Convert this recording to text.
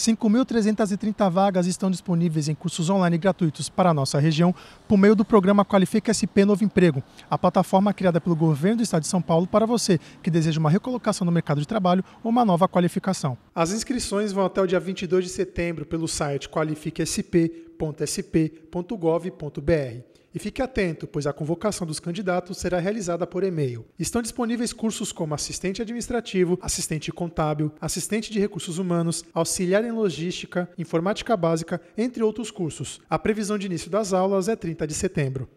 5.330 vagas estão disponíveis em cursos online gratuitos para a nossa região, por meio do programa Qualifica SP Novo Emprego, a plataforma criada pelo governo do estado de São Paulo para você que deseja uma recolocação no mercado de trabalho ou uma nova qualificação. As inscrições vão até o dia 22 de setembro pelo site qualificasp.sp.gov.br. E fique atento, pois a convocação dos candidatos será realizada por e-mail. Estão disponíveis cursos como assistente administrativo, assistente contábil, assistente de recursos humanos, auxiliar em logística, informática básica, entre outros cursos. A previsão de início das aulas é 30 30 de setembro.